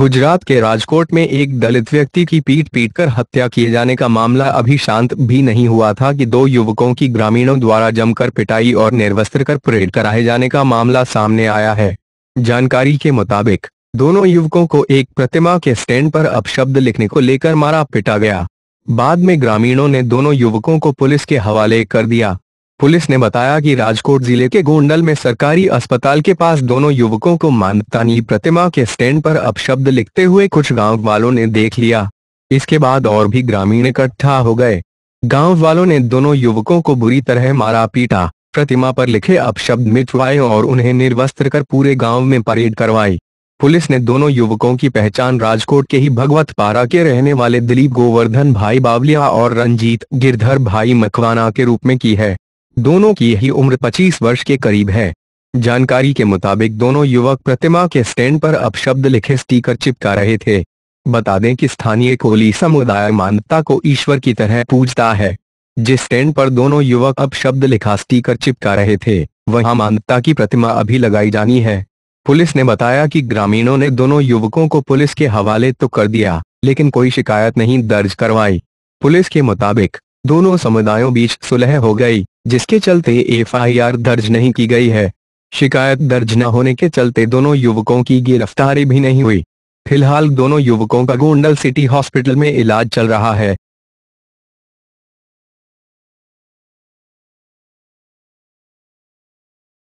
गुजरात के राजकोट में एक दलित व्यक्ति की पीट पीट कर हत्या किए जाने का मामला अभी शांत भी नहीं हुआ था कि दो युवकों की ग्रामीणों द्वारा जमकर पिटाई और निर्वस्त्र कर परेड कराए जाने का मामला सामने आया है जानकारी के मुताबिक दोनों युवकों को एक प्रतिमा के स्टैंड पर अपशब्द लिखने को लेकर मारा पिटा गया बाद में ग्रामीणों ने दोनों युवकों को पुलिस के हवाले कर दिया पुलिस ने बताया कि राजकोट जिले के गोंडल में सरकारी अस्पताल के पास दोनों युवकों को मानतानी प्रतिमा के स्टैंड पर अपशब्द लिखते हुए कुछ गांव वालों ने देख लिया इसके बाद और भी ग्रामीण इकट्ठा हो गए गांव वालों ने दोनों युवकों को बुरी तरह मारा पीटा प्रतिमा पर लिखे अपशब्द मिटवाए और उन्हें निर्वस्त्र कर पूरे गाँव में परेड करवाई पुलिस ने दोनों युवकों की पहचान राजकोट के ही भगवत पारा के रहने वाले दिलीप गोवर्धन भाई बावलिया और रंजीत गिरधर भाई मकवाना के रूप में की है दोनों की ही उम्र 25 वर्ष के करीब है जानकारी के मुताबिक दोनों युवक प्रतिमा के स्टैंड पर अपशब्द लिखे स्टीकर चिपका रहे थे बता दें कि स्थानीय कोली समुदाय मानवता को ईश्वर की तरह पूजता है जिस स्टैंड पर दोनों युवक अपशब्द लिखा स्टीकर चिपका रहे थे वहां मानवता की प्रतिमा अभी लगाई जानी है पुलिस ने बताया कि ग्रामीणों ने दोनों युवकों को पुलिस के हवाले तो कर दिया लेकिन कोई शिकायत नहीं दर्ज करवाई पुलिस के मुताबिक दोनों समुदायों बीच सुलह हो गई जिसके चलते एफआईआर दर्ज नहीं की गई है शिकायत दर्ज न होने के चलते दोनों युवकों की गिरफ्तारी भी नहीं हुई फिलहाल दोनों युवकों का गोंडल सिटी हॉस्पिटल में इलाज चल रहा है